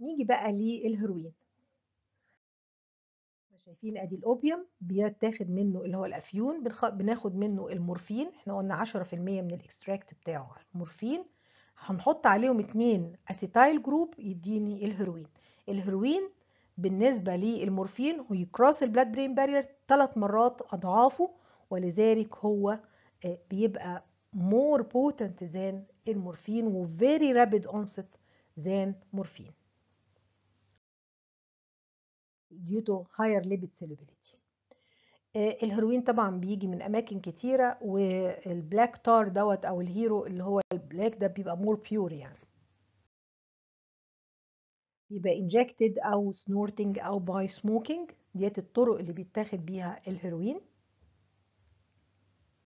نيجي بقى للهيروين شايفين ادي الاوبيوم بيتاخد منه اللي هو الافيون بنخ... بناخد منه المورفين احنا قلنا 10% من الاكستراكت بتاعه المورفين هنحط عليهم اتنين اسيتايل جروب يديني الهيروين الهيروين بالنسبه للمورفين هو يكراس البلاد برين بارير ثلاث مرات اضعافه ولذلك هو آه، بيبقى مور بوتنت زان المورفين وفيري رابيد اونست زان مورفين due to higher lipid solubility آه، الهيروين طبعا بيجي من اماكن كتيره والبلاك تار دوت او الهيرو اللي هو البلاك ده بيبقى مور بيور يعني يبقى انجكتد او سنورتنج او باي سموكينج ديت الطرق اللي بيتاخد بيها الهيروين